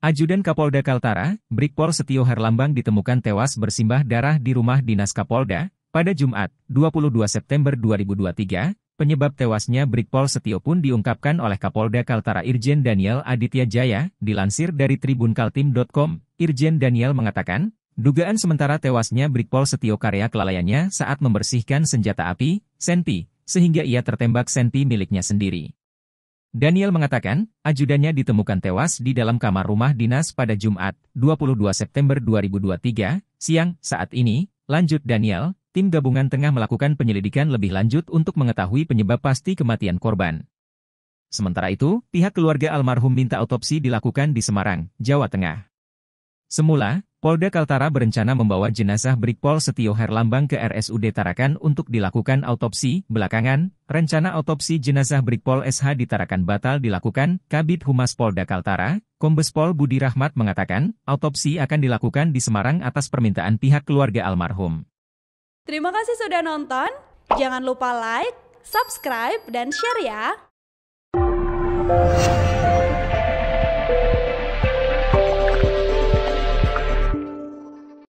Ajudan Kapolda Kaltara, Brigpol Setio Harlambang ditemukan tewas bersimbah darah di rumah dinas Kapolda, pada Jumat, 22 September 2023, penyebab tewasnya Brigpol Setio pun diungkapkan oleh Kapolda Kaltara Irjen Daniel Aditya Jaya, dilansir dari tribunkaltim.com, Irjen Daniel mengatakan, dugaan sementara tewasnya Brigpol Setio karya kelalaiannya saat membersihkan senjata api, Senpi, sehingga ia tertembak Senpi miliknya sendiri. Daniel mengatakan, ajudannya ditemukan tewas di dalam kamar rumah dinas pada Jumat, 22 September 2023, siang, saat ini, lanjut Daniel, tim gabungan tengah melakukan penyelidikan lebih lanjut untuk mengetahui penyebab pasti kematian korban. Sementara itu, pihak keluarga almarhum minta otopsi dilakukan di Semarang, Jawa Tengah. Semula, Polda Kaltara berencana membawa jenazah Brigpol Setio Herlambang ke RSUD Tarakan untuk dilakukan autopsi. Belakangan, rencana autopsi jenazah Brigpol SH di Tarakan batal dilakukan. Kabit Humas Polda Kaltara, Kombespol Budi Rahmat mengatakan, autopsi akan dilakukan di Semarang atas permintaan pihak keluarga almarhum. Terima kasih sudah nonton. Jangan lupa like, subscribe, dan share ya.